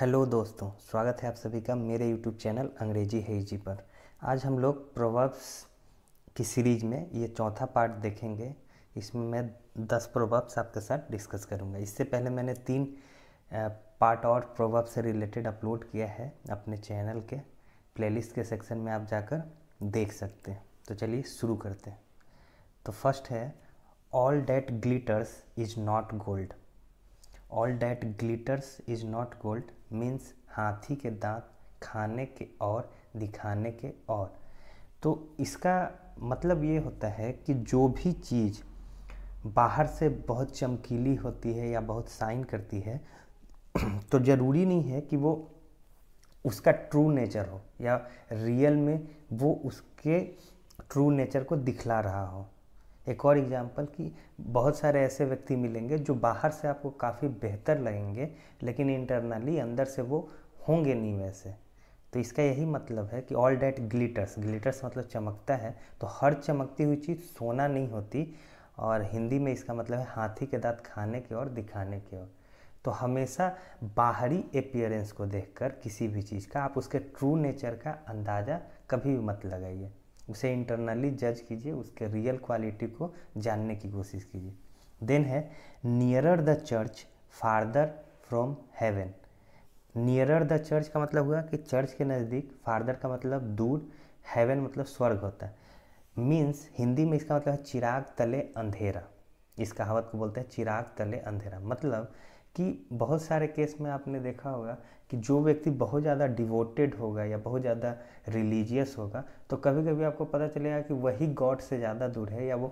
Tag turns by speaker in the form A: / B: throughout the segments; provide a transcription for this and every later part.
A: hello दोस्तों स्वागत है आप सभी का मेरे यूट्यूब चैनल अंग्रेजी है जी पर आज हम लोग प्रोवर्ब्स की सीरीज में ये चौथा पार्ट देखेंगे इसमें मैं दस प्रोवर्ब्स आपके साथ डिस्कस करूँगा इससे पहले मैंने तीन पार्ट और प्रोवर्ब्स से रिलेटेड अपलोड किया है अपने चैनल के प्लेलिस्ट के सेक्शन में आप जाकर देख सकते हैं तो चलिए शुरू करते हैं तो फर्स्ट है all that glitters is not gold all that glitters is not gold means हाथी के दांत खाने के और दिखाने के और तो इसका मतलब ये होता है कि जो भी चीज़ बाहर से बहुत चमकीली होती है या बहुत साइन करती है तो ज़रूरी नहीं है कि वो उसका ट्रू नेचर हो या रियल में वो उसके ट्रू नेचर को दिखला रहा हो एक और एग्जांपल कि बहुत सारे ऐसे व्यक्ति मिलेंगे जो बाहर से आपको काफ़ी बेहतर लगेंगे लेकिन इंटरनली अंदर से वो होंगे नहीं वैसे तो इसका यही मतलब है कि ऑल डैट ग्लिटर्स ग्लिटर्स मतलब चमकता है तो हर चमकती हुई चीज़ सोना नहीं होती और हिंदी में इसका मतलब है हाथी के दांत खाने के और दिखाने के और तो हमेशा बाहरी अपियरेंस को देखकर किसी भी चीज़ का आप उसके ट्रू नेचर का अंदाज़ा कभी भी मत लगाइए उसे इंटरनली जज कीजिए उसके रियल क्वालिटी को जानने की कोशिश कीजिए देन है nearer the church farther from heaven nearer the church का मतलब हुआ कि चर्च के नज़दीक फार्दर का मतलब दूर हेवन मतलब स्वर्ग होता है मीन्स हिंदी में इसका मतलब है चिराग तले अंधेरा इस कहावत को बोलते हैं चिराग तले अंधेरा मतलब कि बहुत सारे केस में आपने देखा होगा कि जो व्यक्ति बहुत ज़्यादा डिवोटेड होगा या बहुत ज़्यादा रिलीजियस होगा तो कभी कभी आपको पता चलेगा कि वही गॉड से ज़्यादा दूर है या वो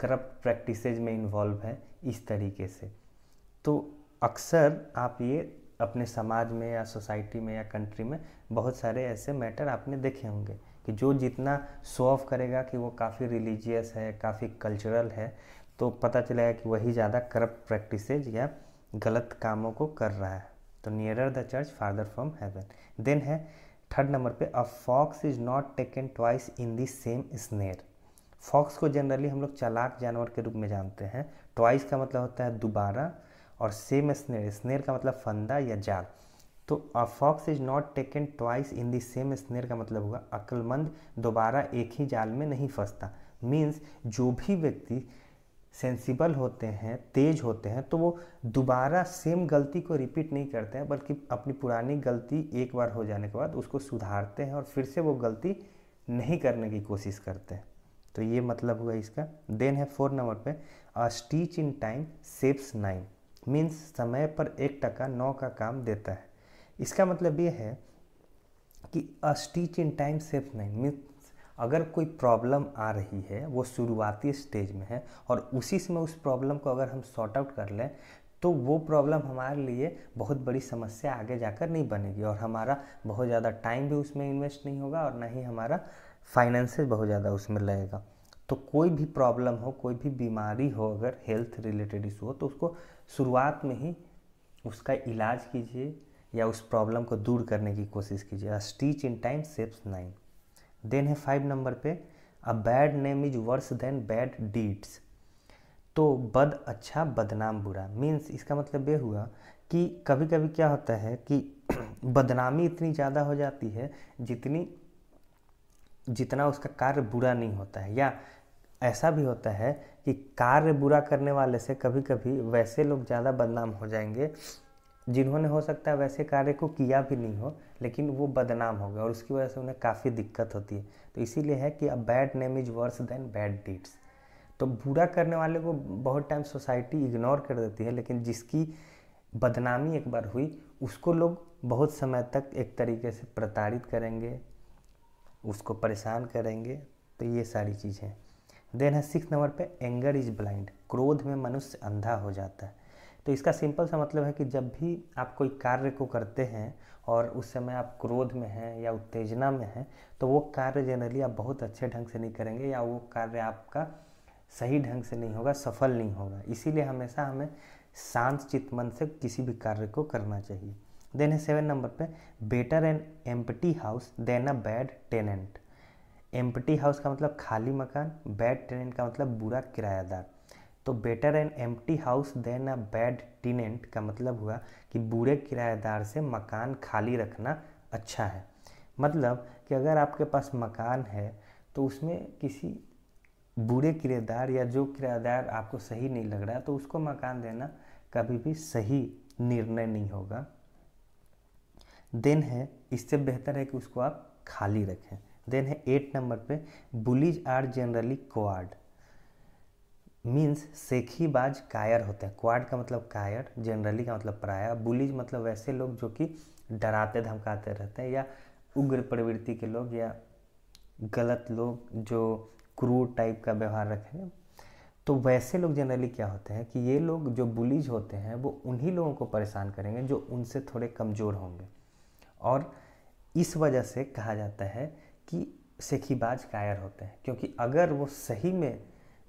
A: करप्ट प्रैक्टिस में इन्वॉल्व है इस तरीके से तो अक्सर आप ये अपने समाज में या सोसाइटी में या कंट्री में बहुत सारे ऐसे मैटर आपने देखे होंगे कि जो जितना शो ऑफ करेगा कि वो काफ़ी रिलीजियस है काफ़ी कल्चरल है तो पता चलेगा कि वही ज़्यादा करप्ट प्रैक्टिसेज या गलत कामों को कर रहा है तो nearer the church father from heaven then है थर्ड नंबर पे a fox is not taken twice in the same snare fox को जनरली हम लोग चालाक जानवर के रूप में जानते हैं ट्वाइस का मतलब होता है दोबारा और सेम स्नेर स्नेर का मतलब फंदा या जाल तो a fox is not taken twice in the same snare का मतलब होगा अक्लमंद दोबारा एक ही जाल में नहीं फंसता मीन्स जो भी व्यक्ति सेंसिबल होते हैं तेज होते हैं तो वो दोबारा सेम गलती को रिपीट नहीं करते हैं बल्कि अपनी पुरानी गलती एक बार हो जाने के बाद उसको सुधारते हैं और फिर से वो गलती नहीं करने की कोशिश करते हैं तो ये मतलब हुआ इसका देन है फोर नंबर पे अ स्टीच इन टाइम सेप्स नाइन मीन्स समय पर एक टका नौ का काम देता है इसका मतलब ये है कि अ स्टीच इन टाइम सेप्स नाइन मीन्स अगर कोई प्रॉब्लम आ रही है वो शुरुआती स्टेज में है और उसी समय उस प्रॉब्लम को अगर हम सॉर्ट आउट कर लें तो वो प्रॉब्लम हमारे लिए बहुत बड़ी समस्या आगे जाकर नहीं बनेगी और हमारा बहुत ज़्यादा टाइम भी उसमें इन्वेस्ट नहीं होगा और ना ही हमारा फाइनेंसेस बहुत ज़्यादा उसमें लगेगा तो कोई भी प्रॉब्लम हो कोई भी बीमारी हो अगर हेल्थ रिलेटेड इशू हो तो उसको शुरुआत में ही उसका इलाज कीजिए या उस प्रॉब्लम को दूर करने की कोशिश कीजिए स्टीच इन टाइम सेप्स नाइन देन है फाइव नंबर पे a bad name is worse than bad deeds तो बद अच्छा बदनाम बुरा मीन्स इसका मतलब ये हुआ कि कभी कभी क्या होता है कि बदनामी इतनी ज़्यादा हो जाती है जितनी जितना उसका कार्य बुरा नहीं होता है या ऐसा भी होता है कि कार्य बुरा करने वाले से कभी कभी वैसे लोग ज़्यादा बदनाम हो जाएंगे जिन्होंने हो सकता है वैसे कार्य को किया भी नहीं हो लेकिन वो बदनाम हो गए और उसकी वजह से उन्हें काफ़ी दिक्कत होती है तो इसीलिए है कि अब bad name is worse than bad deeds तो बुरा करने वाले को बहुत टाइम सोसाइटी इग्नोर कर देती है लेकिन जिसकी बदनामी एक बार हुई उसको लोग बहुत समय तक एक तरीके से प्रताड़ित करेंगे उसको परेशान करेंगे तो ये सारी चीज़ें देन है सिक्स नंबर पे एंगर इज ब्लाइंड क्रोध में मनुष्य अंधा हो जाता है तो इसका सिंपल सा मतलब है कि जब भी आप कोई कार्य को करते हैं और उस समय आप क्रोध में हैं या उत्तेजना में हैं तो वो कार्य जनरली आप बहुत अच्छे ढंग से नहीं करेंगे या वो कार्य आपका सही ढंग से नहीं होगा सफल नहीं होगा इसीलिए हमेशा हमें शांत चित्त मन से किसी भी कार्य को करना चाहिए देन है सेवन नंबर पे better an empty house than a bad tenant empty house का मतलब खाली मकान बैड टेनेंट का मतलब बुरा किरायादार तो बेटर एन टी house than a bad tenant का मतलब हुआ कि बुरे किराएदार से मकान खाली रखना अच्छा है मतलब कि अगर आपके पास मकान है तो उसमें किसी बुरे किराएदार या जो किराएदार आपको सही नहीं लग रहा तो उसको मकान देना कभी भी सही निर्णय नहीं होगा देन है इससे बेहतर है कि उसको आप खाली रखें देन है एट नंबर पे bullies are generally cowards means सेखीबाज कायर होते हैं क्वाड का मतलब कायर जनरली का मतलब पराया बुलीज मतलब वैसे लोग जो कि डराते धमकाते रहते हैं या उग्र प्रवृत्ति के लोग या गलत लोग जो क्रूर टाइप का व्यवहार रखेंगे तो वैसे लोग जनरली क्या होते हैं कि ये लोग जो बुलीज होते हैं वो उन्हीं लोगों को परेशान करेंगे जो उनसे थोड़े कमज़ोर होंगे और इस वजह से कहा जाता है कि सेखीबाज कायर होते हैं क्योंकि अगर वो सही में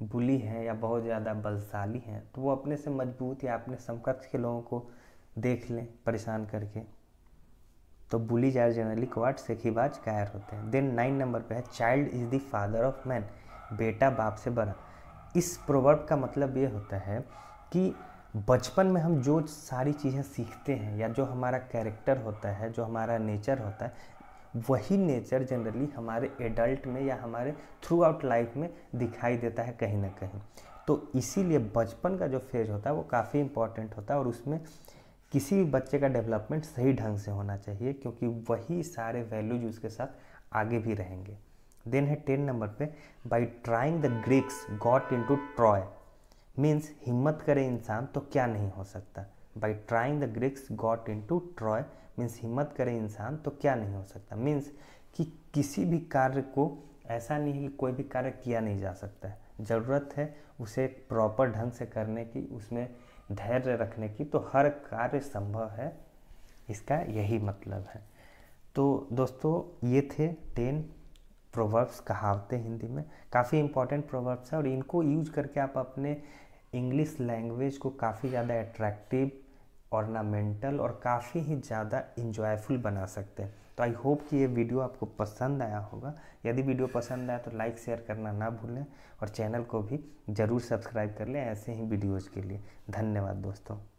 A: बुली हैं या बहुत ज़्यादा बलशाली हैं तो वो अपने से मजबूत या अपने समकक्ष के लोगों को देख लें परेशान करके तो बुलीज आर जनरली क्वाट सेखीबाज कायर होते हैं देन नाइन नंबर पे है child is the father of man बेटा बाप से बड़ा इस प्रोवर्ब का मतलब ये होता है कि बचपन में हम जो सारी चीज़ें सीखते हैं या जो हमारा कैरेक्टर होता है जो हमारा नेचर होता है वही नेचर जनरली हमारे एडल्ट में या हमारे थ्रू आउट लाइफ में दिखाई देता है कहीं ना कहीं तो इसीलिए बचपन का जो फेज होता है वो काफ़ी इम्पॉर्टेंट होता है और उसमें किसी भी बच्चे का डेवलपमेंट सही ढंग से होना चाहिए क्योंकि वही सारे वैल्यूज उसके साथ आगे भी रहेंगे देन है टेन नंबर पे by trying the Greeks got into Troy means हिम्मत करे इंसान तो क्या नहीं हो सकता by trying the Greeks got into Troy means हिम्मत करे इंसान तो क्या नहीं हो सकता मीन्स कि किसी भी कार्य को ऐसा नहीं है कि कोई भी कार्य किया नहीं जा सकता है ज़रूरत है उसे प्रॉपर ढंग से करने की उसमें धैर्य रखने की तो हर कार्य संभव है इसका यही मतलब है तो दोस्तों ये थे टेन प्रोवर्ब्स कहावतें हिंदी में काफ़ी इंपॉर्टेंट प्रोवर्ब्स हैं और इनको यूज करके आप अपने इंग्लिश लैंग्वेज को काफ़ी ज़्यादा एट्रैक्टिव ऑर्नामेंटल और काफ़ी ही ज़्यादा इंजॉयफुल बना सकते हैं तो आई होप कि ये वीडियो आपको पसंद आया होगा यदि वीडियो पसंद आया तो लाइक शेयर करना ना भूलें और चैनल को भी ज़रूर सब्सक्राइब कर लें ऐसे ही वीडियोज़ के लिए धन्यवाद दोस्तों